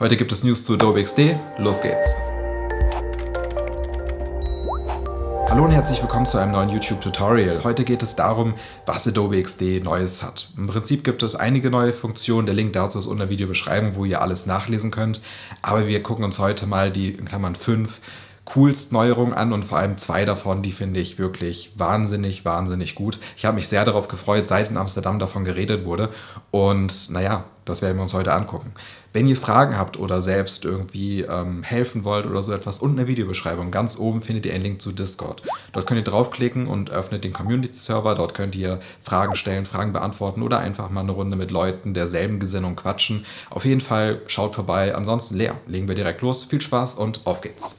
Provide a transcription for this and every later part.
Heute gibt es News zu Adobe XD. Los geht's! Hallo und herzlich willkommen zu einem neuen YouTube-Tutorial. Heute geht es darum, was Adobe XD Neues hat. Im Prinzip gibt es einige neue Funktionen, der Link dazu ist unter Videobeschreibung, wo ihr alles nachlesen könnt. Aber wir gucken uns heute mal die, in Klammern 5, coolsten Neuerungen an und vor allem zwei davon, die finde ich wirklich wahnsinnig, wahnsinnig gut. Ich habe mich sehr darauf gefreut, seit in Amsterdam davon geredet wurde. Und naja, das werden wir uns heute angucken. Wenn ihr Fragen habt oder selbst irgendwie ähm, helfen wollt oder so etwas, unten in der Videobeschreibung ganz oben findet ihr einen Link zu Discord. Dort könnt ihr draufklicken und öffnet den Community-Server. Dort könnt ihr Fragen stellen, Fragen beantworten oder einfach mal eine Runde mit Leuten derselben Gesinnung quatschen. Auf jeden Fall schaut vorbei. Ansonsten leer. Legen wir direkt los. Viel Spaß und auf geht's.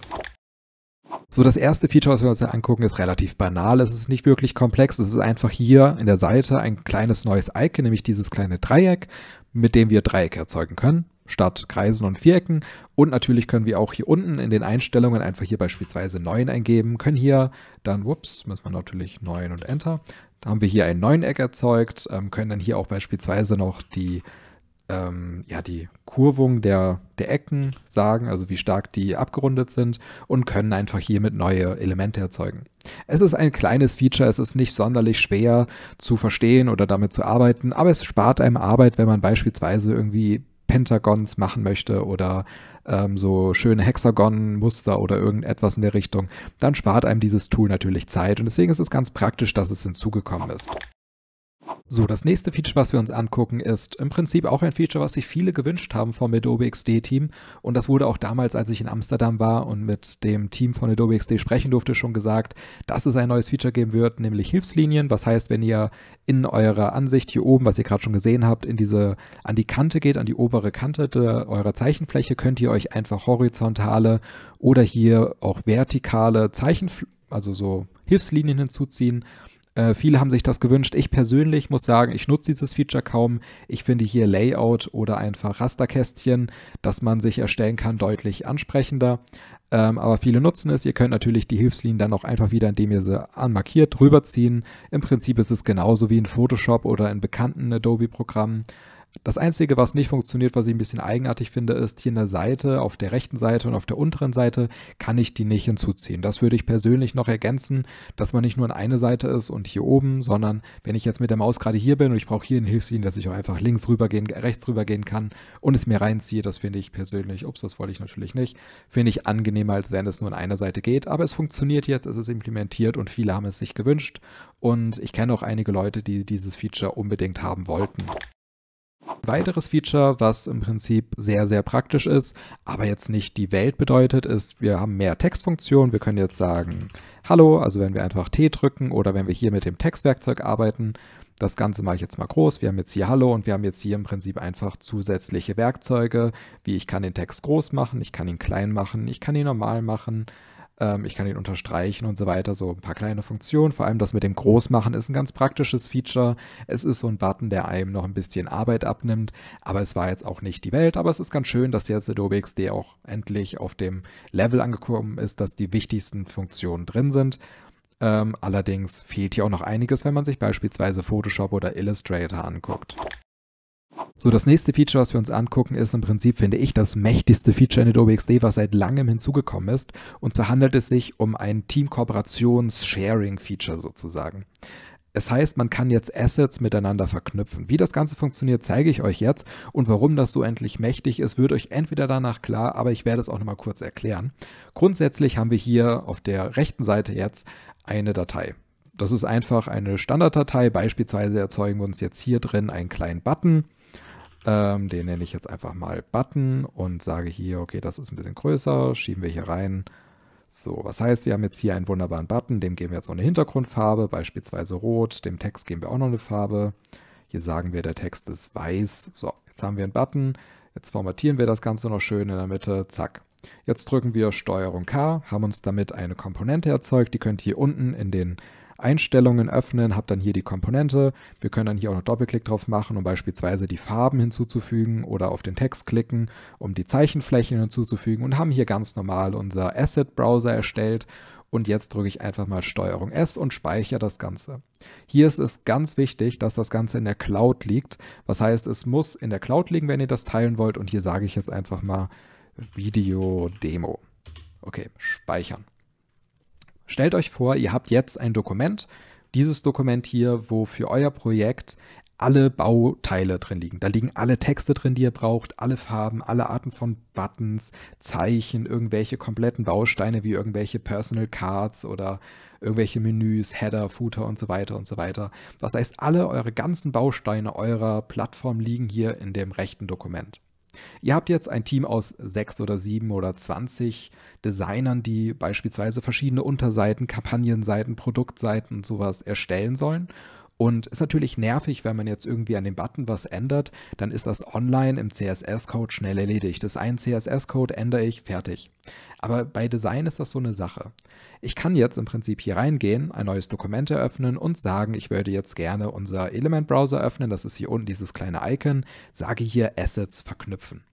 So, das erste Feature, was wir uns angucken, ist relativ banal. Es ist nicht wirklich komplex. Es ist einfach hier in der Seite ein kleines neues Icon, nämlich dieses kleine Dreieck, mit dem wir Dreiecke erzeugen können, statt Kreisen und Vierecken. Und natürlich können wir auch hier unten in den Einstellungen einfach hier beispielsweise 9 eingeben, können hier dann, whoops, müssen wir natürlich 9 und Enter. Da haben wir hier ein 9-Eck erzeugt, ähm, können dann hier auch beispielsweise noch die ähm, ja, die Kurvung der, der Ecken sagen, also wie stark die abgerundet sind und können einfach hiermit neue Elemente erzeugen. Es ist ein kleines Feature, es ist nicht sonderlich schwer zu verstehen oder damit zu arbeiten, aber es spart einem Arbeit, wenn man beispielsweise irgendwie Pentagons machen möchte oder ähm, so schöne Hexagon-Muster oder irgendetwas in der Richtung, dann spart einem dieses Tool natürlich Zeit und deswegen ist es ganz praktisch, dass es hinzugekommen ist. So, das nächste Feature, was wir uns angucken, ist im Prinzip auch ein Feature, was sich viele gewünscht haben vom Adobe XD-Team. Und das wurde auch damals, als ich in Amsterdam war und mit dem Team von Adobe XD sprechen durfte, schon gesagt, dass es ein neues Feature geben wird, nämlich Hilfslinien. Was heißt, wenn ihr in eurer Ansicht hier oben, was ihr gerade schon gesehen habt, in diese, an die Kante geht, an die obere Kante der, eurer Zeichenfläche, könnt ihr euch einfach horizontale oder hier auch vertikale Zeichen, also so Hilfslinien hinzuziehen äh, viele haben sich das gewünscht. Ich persönlich muss sagen, ich nutze dieses Feature kaum. Ich finde hier Layout oder einfach Rasterkästchen, das man sich erstellen kann, deutlich ansprechender. Ähm, aber viele nutzen es. Ihr könnt natürlich die Hilfslinien dann auch einfach wieder, indem ihr sie anmarkiert, rüberziehen. Im Prinzip ist es genauso wie in Photoshop oder in bekannten Adobe-Programmen. Das Einzige, was nicht funktioniert, was ich ein bisschen eigenartig finde, ist hier in der Seite, auf der rechten Seite und auf der unteren Seite, kann ich die nicht hinzuziehen. Das würde ich persönlich noch ergänzen, dass man nicht nur an eine Seite ist und hier oben, sondern wenn ich jetzt mit der Maus gerade hier bin und ich brauche hier einen Hilfslinien, dass ich auch einfach links rübergehen, rechts rübergehen kann und es mir reinziehe. Das finde ich persönlich, ups, das wollte ich natürlich nicht, finde ich angenehmer, als wenn es nur an einer Seite geht. Aber es funktioniert jetzt, es ist implementiert und viele haben es sich gewünscht. Und ich kenne auch einige Leute, die dieses Feature unbedingt haben wollten. Weiteres Feature, was im Prinzip sehr, sehr praktisch ist, aber jetzt nicht die Welt bedeutet, ist, wir haben mehr Textfunktionen. Wir können jetzt sagen Hallo, also wenn wir einfach T drücken oder wenn wir hier mit dem Textwerkzeug arbeiten. Das Ganze mache ich jetzt mal groß. Wir haben jetzt hier Hallo und wir haben jetzt hier im Prinzip einfach zusätzliche Werkzeuge, wie ich kann den Text groß machen, ich kann ihn klein machen, ich kann ihn normal machen. Ähm, ich kann ihn unterstreichen und so weiter. So ein paar kleine Funktionen. Vor allem das mit dem Großmachen ist ein ganz praktisches Feature. Es ist so ein Button, der einem noch ein bisschen Arbeit abnimmt. Aber es war jetzt auch nicht die Welt. Aber es ist ganz schön, dass jetzt Adobe XD auch endlich auf dem Level angekommen ist, dass die wichtigsten Funktionen drin sind ähm, allerdings fehlt hier auch noch einiges, wenn man sich beispielsweise Photoshop oder Illustrator anguckt. So, das nächste Feature, was wir uns angucken, ist im Prinzip, finde ich, das mächtigste Feature in Adobe XD, was seit langem hinzugekommen ist. Und zwar handelt es sich um ein Team-Kooperations-Sharing-Feature sozusagen. Es heißt, man kann jetzt Assets miteinander verknüpfen. Wie das Ganze funktioniert, zeige ich euch jetzt und warum das so endlich mächtig ist, wird euch entweder danach klar, aber ich werde es auch nochmal kurz erklären. Grundsätzlich haben wir hier auf der rechten Seite jetzt eine Datei. Das ist einfach eine Standarddatei. Beispielsweise erzeugen wir uns jetzt hier drin einen kleinen Button. Ähm, den nenne ich jetzt einfach mal Button und sage hier, okay, das ist ein bisschen größer, schieben wir hier rein. So, was heißt, wir haben jetzt hier einen wunderbaren Button, dem geben wir jetzt noch eine Hintergrundfarbe, beispielsweise rot, dem Text geben wir auch noch eine Farbe. Hier sagen wir, der Text ist weiß. So, jetzt haben wir einen Button, jetzt formatieren wir das Ganze noch schön in der Mitte, zack. Jetzt drücken wir STRG K, haben uns damit eine Komponente erzeugt, die könnt ihr hier unten in den Einstellungen öffnen, habe dann hier die Komponente. Wir können dann hier auch noch Doppelklick drauf machen, um beispielsweise die Farben hinzuzufügen oder auf den Text klicken, um die Zeichenflächen hinzuzufügen und haben hier ganz normal unser Asset-Browser erstellt und jetzt drücke ich einfach mal STRG S und speichere das Ganze. Hier ist es ganz wichtig, dass das Ganze in der Cloud liegt. Was heißt, es muss in der Cloud liegen, wenn ihr das teilen wollt. Und hier sage ich jetzt einfach mal Video Demo. Okay, speichern. Stellt euch vor, ihr habt jetzt ein Dokument, dieses Dokument hier, wo für euer Projekt alle Bauteile drin liegen. Da liegen alle Texte drin, die ihr braucht, alle Farben, alle Arten von Buttons, Zeichen, irgendwelche kompletten Bausteine wie irgendwelche Personal Cards oder irgendwelche Menüs, Header, Footer und so weiter und so weiter. Das heißt, alle eure ganzen Bausteine eurer Plattform liegen hier in dem rechten Dokument. Ihr habt jetzt ein Team aus sechs oder sieben oder zwanzig Designern, die beispielsweise verschiedene Unterseiten, Kampagnenseiten, Produktseiten und sowas erstellen sollen und ist natürlich nervig, wenn man jetzt irgendwie an dem Button was ändert, dann ist das online im CSS-Code schnell erledigt. Das ist CSS-Code, ändere ich, fertig. Aber bei Design ist das so eine Sache. Ich kann jetzt im Prinzip hier reingehen, ein neues Dokument eröffnen und sagen, ich würde jetzt gerne unser Element-Browser öffnen. Das ist hier unten dieses kleine Icon. Sage hier Assets verknüpfen.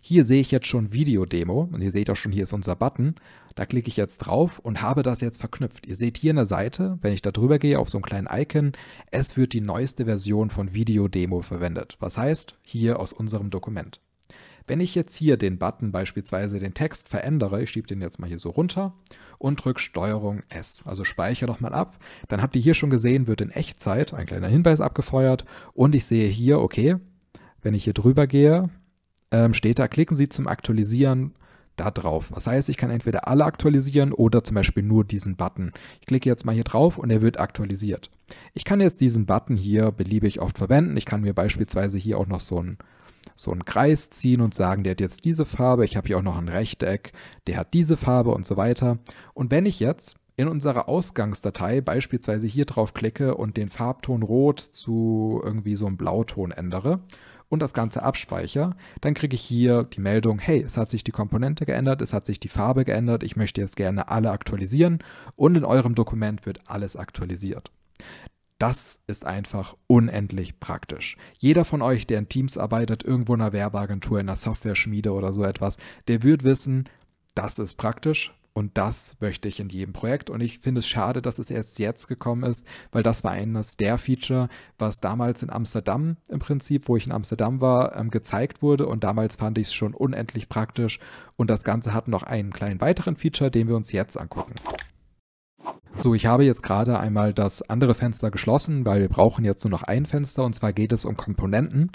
Hier sehe ich jetzt schon Videodemo und ihr seht auch schon, hier ist unser Button. Da klicke ich jetzt drauf und habe das jetzt verknüpft. Ihr seht hier in der Seite, wenn ich da drüber gehe, auf so einen kleinen Icon, es wird die neueste Version von Videodemo verwendet. Was heißt, hier aus unserem Dokument. Wenn ich jetzt hier den Button beispielsweise den Text verändere, ich schiebe den jetzt mal hier so runter und drücke Steuerung S, also speichere nochmal ab, dann habt ihr hier schon gesehen, wird in Echtzeit ein kleiner Hinweis abgefeuert und ich sehe hier, okay, wenn ich hier drüber gehe, ähm, steht da, klicken Sie zum Aktualisieren da drauf. Was heißt, ich kann entweder alle aktualisieren oder zum Beispiel nur diesen Button. Ich klicke jetzt mal hier drauf und er wird aktualisiert. Ich kann jetzt diesen Button hier beliebig oft verwenden. Ich kann mir beispielsweise hier auch noch so einen, so einen Kreis ziehen und sagen, der hat jetzt diese Farbe. Ich habe hier auch noch ein Rechteck, der hat diese Farbe und so weiter. Und wenn ich jetzt in unserer Ausgangsdatei beispielsweise hier drauf klicke und den Farbton rot zu irgendwie so einem Blauton ändere und das Ganze abspeichere, dann kriege ich hier die Meldung, hey, es hat sich die Komponente geändert, es hat sich die Farbe geändert, ich möchte jetzt gerne alle aktualisieren und in eurem Dokument wird alles aktualisiert. Das ist einfach unendlich praktisch. Jeder von euch, der in Teams arbeitet, irgendwo in einer Werbeagentur, in einer Software-Schmiede oder so etwas, der wird wissen, das ist praktisch, und das möchte ich in jedem Projekt. Und ich finde es schade, dass es erst jetzt gekommen ist, weil das war eines der Feature, was damals in Amsterdam im Prinzip, wo ich in Amsterdam war, ähm, gezeigt wurde. Und damals fand ich es schon unendlich praktisch. Und das Ganze hat noch einen kleinen weiteren Feature, den wir uns jetzt angucken. So, ich habe jetzt gerade einmal das andere Fenster geschlossen, weil wir brauchen jetzt nur noch ein Fenster und zwar geht es um Komponenten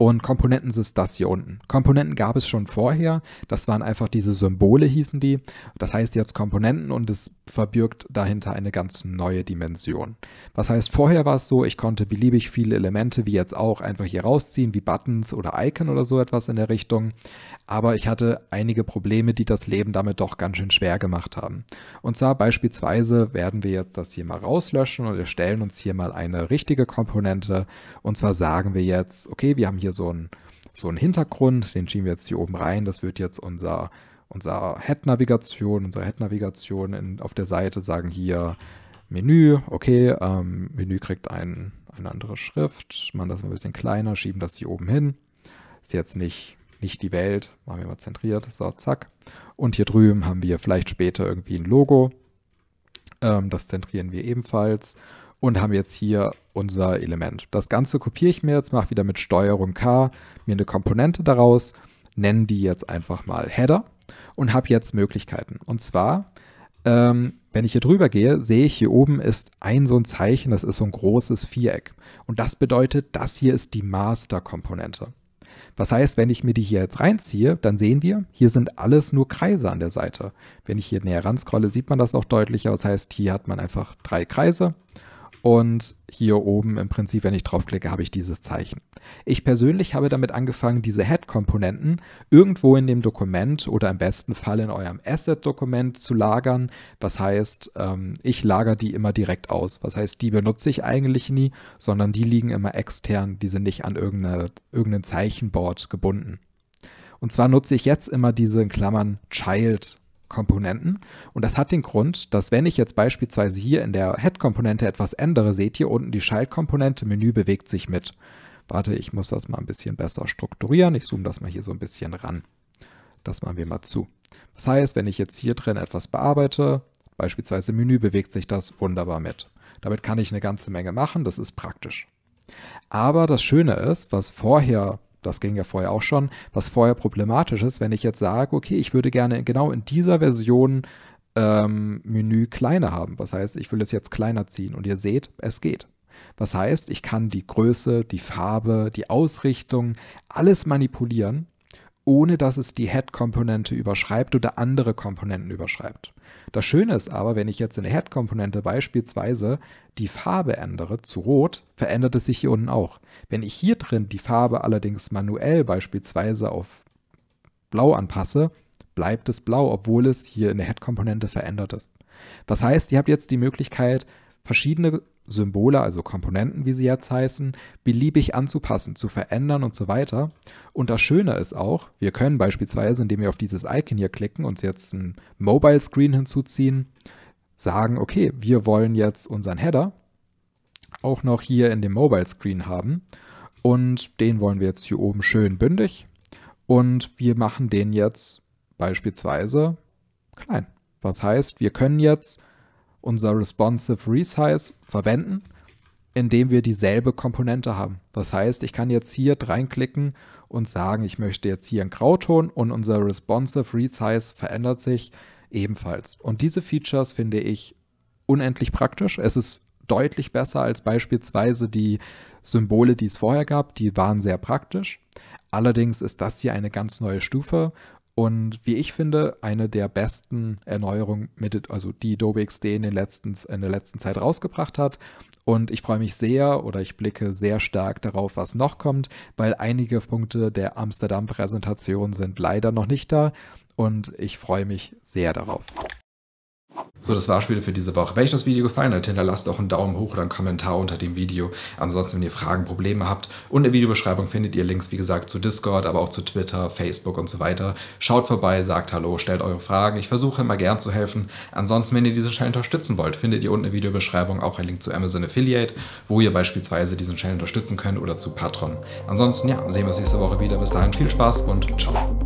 und Komponenten ist das hier unten. Komponenten gab es schon vorher. Das waren einfach diese Symbole, hießen die. Das heißt jetzt Komponenten und es verbirgt dahinter eine ganz neue Dimension. Was heißt, vorher war es so, ich konnte beliebig viele Elemente, wie jetzt auch, einfach hier rausziehen, wie Buttons oder Icon oder so etwas in der Richtung. Aber ich hatte einige Probleme, die das Leben damit doch ganz schön schwer gemacht haben. Und zwar beispielsweise werden wir jetzt das hier mal rauslöschen und erstellen uns hier mal eine richtige Komponente. Und zwar sagen wir jetzt, okay, wir haben hier so einen, so einen Hintergrund, den schieben wir jetzt hier oben rein, das wird jetzt unser unser Head-Navigation, unsere Head-Navigation auf der Seite sagen hier Menü, okay, ähm, Menü kriegt ein, eine andere Schrift, machen das ein bisschen kleiner, schieben das hier oben hin. Ist jetzt nicht, nicht die Welt, machen wir mal zentriert, so, zack. Und hier drüben haben wir vielleicht später irgendwie ein Logo, ähm, das zentrieren wir ebenfalls und haben jetzt hier unser Element. Das Ganze kopiere ich mir jetzt, mache wieder mit Steuerung K mir eine Komponente daraus, nennen die jetzt einfach mal Header und habe jetzt Möglichkeiten. Und zwar, ähm, wenn ich hier drüber gehe, sehe ich hier oben ist ein so ein Zeichen, das ist so ein großes Viereck. Und das bedeutet, das hier ist die Master-Komponente. Was heißt, wenn ich mir die hier jetzt reinziehe, dann sehen wir, hier sind alles nur Kreise an der Seite. Wenn ich hier näher ran scrolle, sieht man das auch deutlicher. Das heißt, hier hat man einfach drei Kreise und hier oben im Prinzip, wenn ich draufklicke, habe ich dieses Zeichen. Ich persönlich habe damit angefangen, diese Head-Komponenten irgendwo in dem Dokument oder im besten Fall in eurem Asset-Dokument zu lagern. Was heißt, ähm, ich lagere die immer direkt aus. Was heißt, die benutze ich eigentlich nie, sondern die liegen immer extern. Die sind nicht an irgendein Zeichenboard gebunden. Und zwar nutze ich jetzt immer diese in Klammern Child Komponenten. Und das hat den Grund, dass wenn ich jetzt beispielsweise hier in der Head-Komponente etwas ändere, seht ihr unten die Schaltkomponente, Menü bewegt sich mit. Warte, ich muss das mal ein bisschen besser strukturieren. Ich zoome das mal hier so ein bisschen ran. Das machen wir mal zu. Das heißt, wenn ich jetzt hier drin etwas bearbeite, beispielsweise Menü, bewegt sich das wunderbar mit. Damit kann ich eine ganze Menge machen, das ist praktisch. Aber das Schöne ist, was vorher das ging ja vorher auch schon. Was vorher problematisch ist, wenn ich jetzt sage, okay, ich würde gerne genau in dieser Version ähm, Menü kleiner haben. Das heißt, ich will es jetzt kleiner ziehen und ihr seht, es geht. Was heißt, ich kann die Größe, die Farbe, die Ausrichtung, alles manipulieren ohne dass es die Head-Komponente überschreibt oder andere Komponenten überschreibt. Das Schöne ist aber, wenn ich jetzt in der Head-Komponente beispielsweise die Farbe ändere zu rot, verändert es sich hier unten auch. Wenn ich hier drin die Farbe allerdings manuell beispielsweise auf blau anpasse, bleibt es blau, obwohl es hier in der Head-Komponente verändert ist. Das heißt, ihr habt jetzt die Möglichkeit, verschiedene Symbole, also Komponenten, wie sie jetzt heißen, beliebig anzupassen, zu verändern und so weiter. Und das Schöne ist auch, wir können beispielsweise, indem wir auf dieses Icon hier klicken, und jetzt ein Mobile Screen hinzuziehen, sagen, okay, wir wollen jetzt unseren Header auch noch hier in dem Mobile Screen haben und den wollen wir jetzt hier oben schön bündig und wir machen den jetzt beispielsweise klein. Was heißt, wir können jetzt unser Responsive Resize verwenden, indem wir dieselbe Komponente haben. Das heißt, ich kann jetzt hier reinklicken und sagen, ich möchte jetzt hier einen Grauton und unser Responsive Resize verändert sich ebenfalls. Und diese Features finde ich unendlich praktisch. Es ist deutlich besser als beispielsweise die Symbole, die es vorher gab. Die waren sehr praktisch. Allerdings ist das hier eine ganz neue Stufe und wie ich finde, eine der besten Erneuerungen, mit, also die Adobe XD in, den letzten, in der letzten Zeit rausgebracht hat. Und ich freue mich sehr oder ich blicke sehr stark darauf, was noch kommt, weil einige Punkte der Amsterdam-Präsentation sind leider noch nicht da und ich freue mich sehr darauf. So, das war's wieder für diese Woche. Wenn euch das Video gefallen hat, hinterlasst auch einen Daumen hoch oder einen Kommentar unter dem Video. Ansonsten, wenn ihr Fragen, Probleme habt, in der Videobeschreibung findet ihr Links, wie gesagt, zu Discord, aber auch zu Twitter, Facebook und so weiter. Schaut vorbei, sagt Hallo, stellt eure Fragen. Ich versuche immer gern zu helfen. Ansonsten, wenn ihr diesen Channel unterstützen wollt, findet ihr unten in der Videobeschreibung auch einen Link zu Amazon Affiliate, wo ihr beispielsweise diesen Channel unterstützen könnt oder zu Patron. Ansonsten, ja, sehen wir uns nächste Woche wieder. Bis dahin, viel Spaß und ciao.